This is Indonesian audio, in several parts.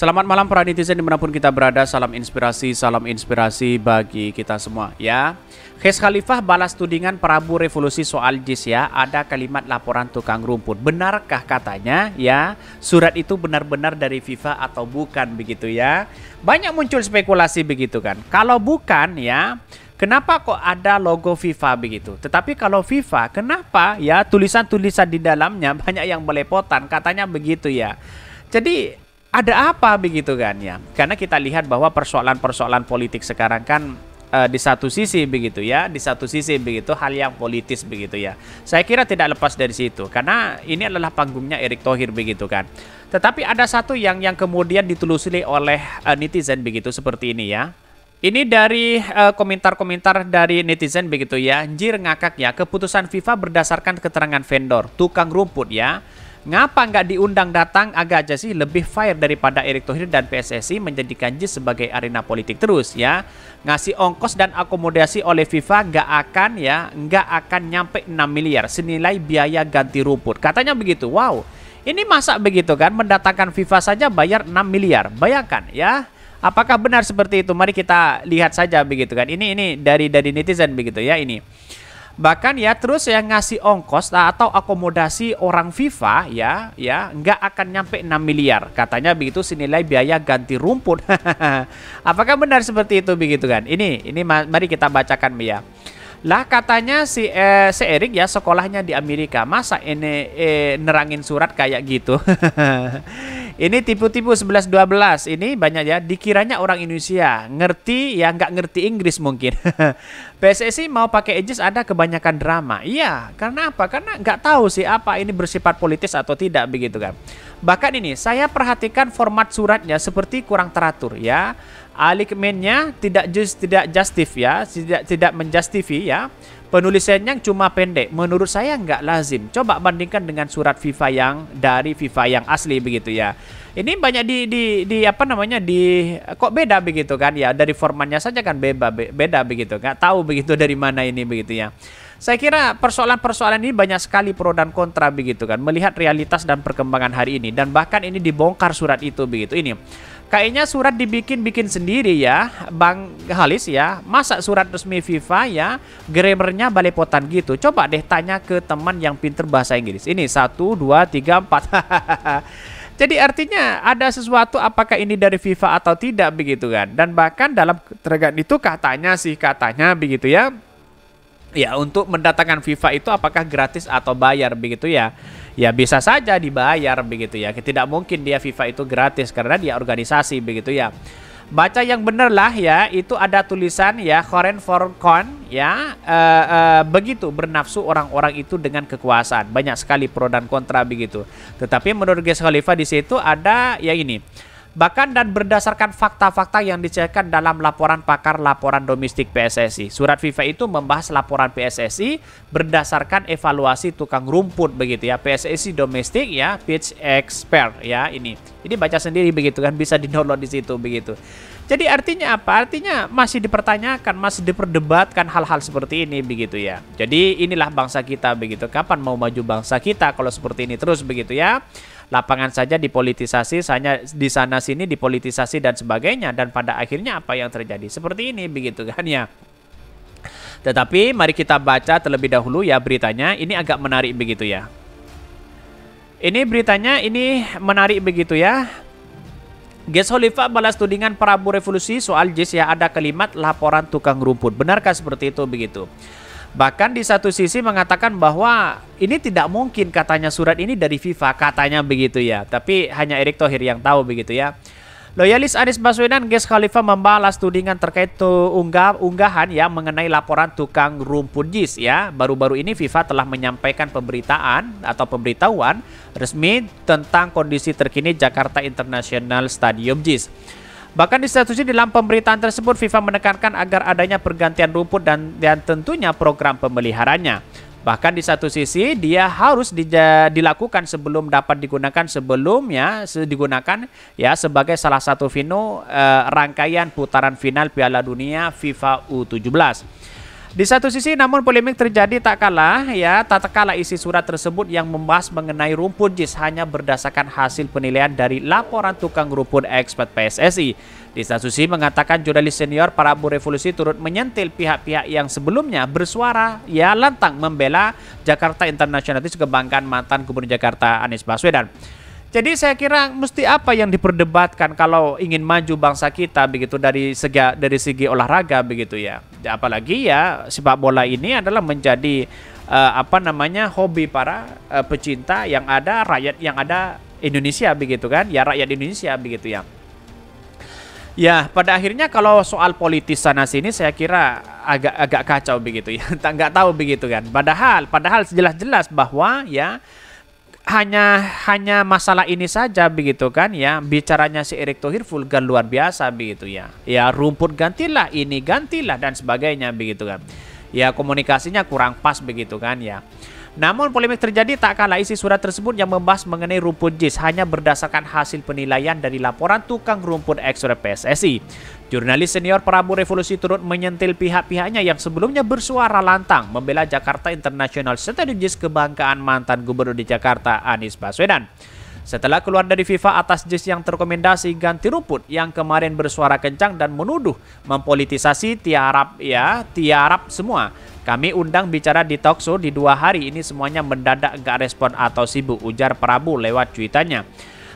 Selamat malam para netizen dimanapun kita berada. Salam inspirasi, salam inspirasi bagi kita semua ya. Khes Khalifah balas tudingan Prabu Revolusi soal JIS ya. Ada kalimat laporan tukang rumput. Benarkah katanya ya surat itu benar-benar dari FIFA atau bukan begitu ya. Banyak muncul spekulasi begitu kan. Kalau bukan ya Kenapa kok ada logo FIFA begitu? Tetapi kalau FIFA, kenapa ya tulisan-tulisan di dalamnya banyak yang belepotan? Katanya begitu ya. Jadi ada apa begitu kan ya? Karena kita lihat bahwa persoalan-persoalan politik sekarang kan uh, di satu sisi begitu ya, di satu sisi begitu hal yang politis begitu ya. Saya kira tidak lepas dari situ karena ini adalah panggungnya Erick Thohir begitu kan. Tetapi ada satu yang yang kemudian ditelusuri oleh uh, netizen begitu seperti ini ya. Ini dari eh, komentar-komentar uh, dari netizen begitu ya. Jir ngakak ya, keputusan FIFA berdasarkan keterangan vendor, tukang rumput ya. Ngapa nggak diundang datang agak aja sih lebih fair daripada Erick Thohir dan PSSI menjadikan JIS sebagai arena politik terus ya. Ngasih ongkos dan akomodasi oleh FIFA nggak akan ya, nggak akan nyampe 6 miliar senilai biaya ganti rumput. Katanya begitu, wow. Ini masa begitu kan, mendatangkan FIFA saja bayar 6 miliar, bayangkan ya. Apakah benar seperti itu? Mari kita lihat saja begitu kan. Ini ini dari dari netizen begitu ya ini bahkan ya terus yang ngasih ongkos atau akomodasi orang FIFA ya ya nggak akan nyampe 6 miliar katanya begitu senilai biaya ganti rumput apakah benar seperti itu begitu kan ini ini mari kita bacakan ya lah katanya si eh, si Erik ya sekolahnya di Amerika masa ini eh, nerangin surat kayak gitu Ini tipu-tipu 11-12 ini banyak ya. Dikiranya orang Indonesia ngerti ya nggak ngerti Inggris mungkin. PSSI mau pakai Aegis ada kebanyakan drama. Iya, karena apa? Karena nggak tahu sih apa ini bersifat politis atau tidak begitu kan. Bahkan ini saya perhatikan format suratnya seperti kurang teratur ya. Alikmennya tidak just tidak justif ya, tidak tidak menjustifi ya Penulisannya cuma pendek, menurut saya nggak lazim. Coba bandingkan dengan surat FIFA yang dari FIFA yang asli begitu ya. Ini banyak di, di, di apa namanya di kok beda begitu kan ya dari formatnya saja kan be, beda begitu nggak kan? tahu begitu dari mana ini begitu ya. Saya kira persoalan-persoalan ini banyak sekali pro dan kontra begitu kan. Melihat realitas dan perkembangan hari ini dan bahkan ini dibongkar surat itu begitu. Ini kayaknya surat dibikin-bikin sendiri ya, Bang Halis ya. Masa surat resmi FIFA ya, grammarnya balepotan gitu. Coba deh tanya ke teman yang pinter bahasa Inggris. Ini satu, dua, tiga, empat. Jadi artinya ada sesuatu apakah ini dari FIFA atau tidak begitu kan. Dan bahkan dalam tergantung itu katanya sih katanya begitu ya Ya, untuk mendatangkan FIFA itu apakah gratis atau bayar begitu ya? Ya bisa saja dibayar begitu ya. Tidak mungkin dia FIFA itu gratis karena dia organisasi begitu ya. Baca yang benar lah ya, itu ada tulisan ya Koren for con ya. E, e, begitu bernafsu orang-orang itu dengan kekuasaan. Banyak sekali pro dan kontra begitu. Tetapi menurut Gus Khalifa di situ ada ya ini bahkan dan berdasarkan fakta-fakta yang dicekkan dalam laporan pakar laporan domestik PSSI. Surat FIFA itu membahas laporan PSSI berdasarkan evaluasi tukang rumput begitu ya, PSSI domestik ya, pitch expert ya ini. Jadi baca sendiri begitu kan bisa di-download di situ begitu. Jadi artinya apa? Artinya masih dipertanyakan, masih diperdebatkan hal-hal seperti ini begitu ya. Jadi inilah bangsa kita begitu. Kapan mau maju bangsa kita kalau seperti ini terus begitu ya? lapangan saja dipolitisasi, hanya di sana sini dipolitisasi dan sebagainya dan pada akhirnya apa yang terjadi? Seperti ini begitu kan ya. Tetapi mari kita baca terlebih dahulu ya beritanya. Ini agak menarik begitu ya. Ini beritanya ini menarik begitu ya. Ges Khalifa balas tudingan Prabu Revolusi soal JIS ya ada kalimat laporan tukang rumput. Benarkah seperti itu begitu? Bahkan di satu sisi mengatakan bahwa ini tidak mungkin katanya surat ini dari FIFA, katanya begitu ya. Tapi hanya Erick Thohir yang tahu begitu ya. Loyalis Anies Baswedan, Ges Khalifa membalas tudingan terkait unggah unggahan ya mengenai laporan tukang rumput JIS ya. Baru-baru ini FIFA telah menyampaikan pemberitaan atau pemberitahuan resmi tentang kondisi terkini Jakarta International Stadium JIS. Bahkan di statusnya di dalam pemberitaan tersebut FIFA menekankan agar adanya pergantian rumput dan dan tentunya program pemeliharaannya. Bahkan di satu sisi dia harus dilakukan sebelum dapat digunakan sebelumnya digunakan ya sebagai salah satu vino eh, rangkaian putaran final Piala Dunia FIFA U17. Di satu sisi namun polemik terjadi tak kalah ya tak kalah isi surat tersebut yang membahas mengenai rumput JIS hanya berdasarkan hasil penilaian dari laporan tukang rumput ekspert PSSI. Di satu sisi mengatakan jurnalis senior para Abu Revolusi turut menyentil pihak-pihak yang sebelumnya bersuara ya lantang membela Jakarta International Kebanggaan mantan Gubernur Jakarta Anies Baswedan. Jadi saya kira mesti apa yang diperdebatkan kalau ingin maju bangsa kita begitu dari segi dari segi olahraga begitu ya. Apalagi ya sepak bola ini adalah menjadi uh, apa namanya hobi para uh, pecinta yang ada rakyat yang ada Indonesia begitu kan? Ya rakyat Indonesia begitu ya. Ya, pada akhirnya kalau soal politis sana sini saya kira agak agak kacau begitu ya. Tak nggak tahu begitu kan. Padahal padahal jelas-jelas bahwa ya hanya hanya masalah ini saja begitu kan ya bicaranya si Erick Thohir vulgar luar biasa begitu ya ya rumput gantilah ini gantilah dan sebagainya begitu kan ya komunikasinya kurang pas begitu kan ya namun polemik terjadi tak kalah isi surat tersebut yang membahas mengenai rumput JIS hanya berdasarkan hasil penilaian dari laporan tukang rumput ekstra PSSI. Jurnalis senior Prabu Revolusi turut menyentil pihak-pihaknya yang sebelumnya bersuara lantang membela Jakarta International JIS kebanggaan mantan gubernur di Jakarta Anies Baswedan. Setelah keluar dari FIFA atas JIS yang terkomendasi ganti rumput yang kemarin bersuara kencang dan menuduh mempolitisasi tiarap ya tiarap semua. Kami undang bicara di talkshow di dua hari ini semuanya mendadak gak respon atau sibuk ujar Prabu lewat cuitannya.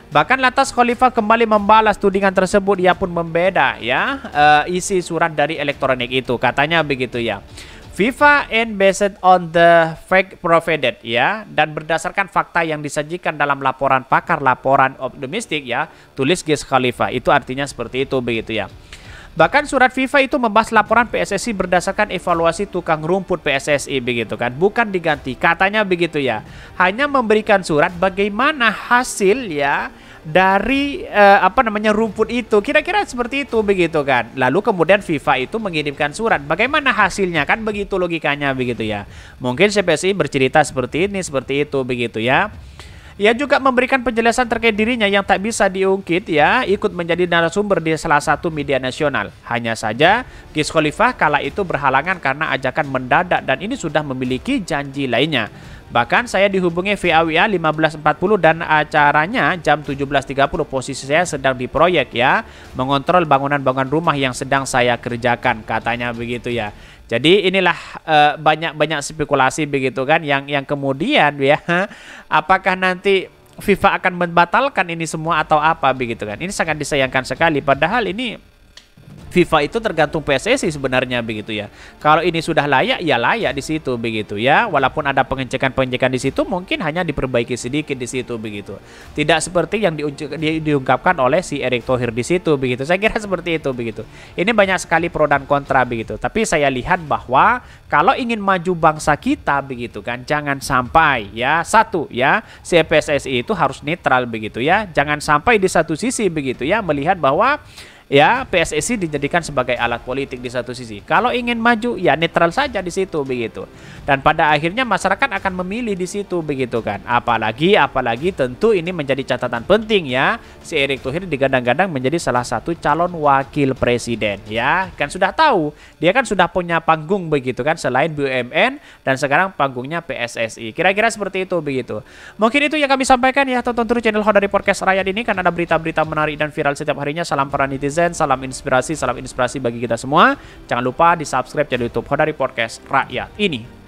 Bahkan lantas Khalifah kembali membalas tudingan tersebut ia pun membeda ya uh, isi surat dari elektronik itu katanya begitu ya. FIFA and based on the fact provided ya dan berdasarkan fakta yang disajikan dalam laporan pakar laporan optimistik ya tulis Gis Khalifa itu artinya seperti itu begitu ya Bahkan surat FIFA itu membahas laporan PSSI berdasarkan evaluasi tukang rumput PSSI begitu kan, bukan diganti. Katanya begitu ya. Hanya memberikan surat bagaimana hasil ya dari uh, apa namanya rumput itu. Kira-kira seperti itu begitu kan. Lalu kemudian FIFA itu mengirimkan surat. Bagaimana hasilnya kan begitu logikanya begitu ya. Mungkin CPSI bercerita seperti ini, seperti itu begitu ya. Ia juga memberikan penjelasan terkait dirinya yang tak bisa diungkit ya, ikut menjadi narasumber di salah satu media nasional. Hanya saja, Gis Khalifah kala itu berhalangan karena ajakan mendadak dan ini sudah memiliki janji lainnya. Bahkan saya dihubungi via WA 15.40 dan acaranya jam 17.30 posisi saya sedang di proyek ya, mengontrol bangunan-bangunan rumah yang sedang saya kerjakan katanya begitu ya. Jadi inilah eh, banyak-banyak uh, spekulasi begitu kan yang yang kemudian ya apakah nanti FIFA akan membatalkan ini semua atau apa begitu kan. Ini sangat disayangkan sekali padahal ini FIFA itu tergantung PSSI e sebenarnya begitu ya. Kalau ini sudah layak ya layak di situ begitu ya. Walaupun ada pengecekan-pengecekan di situ mungkin hanya diperbaiki sedikit di situ begitu. Tidak seperti yang diungkapkan oleh si Erick Thohir di situ begitu. Saya kira seperti itu begitu. Ini banyak sekali pro dan kontra begitu. Tapi saya lihat bahwa kalau ingin maju bangsa kita begitu kan jangan sampai ya satu ya si PSSI e itu harus netral begitu ya. Jangan sampai di satu sisi begitu ya melihat bahwa ya PSSI dijadikan sebagai alat politik di satu sisi. Kalau ingin maju ya netral saja di situ begitu. Dan pada akhirnya masyarakat akan memilih di situ begitu kan. Apalagi apalagi tentu ini menjadi catatan penting ya. Si Erick Thohir digadang-gadang menjadi salah satu calon wakil presiden ya. Kan sudah tahu, dia kan sudah punya panggung begitu kan selain BUMN dan sekarang panggungnya PSSI. Kira-kira seperti itu begitu. Mungkin itu yang kami sampaikan ya tonton terus channel Hot dari Podcast Rakyat ini karena ada berita-berita menarik dan viral setiap harinya. Salam para netizen Netizen. Salam inspirasi, salam inspirasi bagi kita semua. Jangan lupa di subscribe channel YouTube Hodari Podcast Rakyat ini.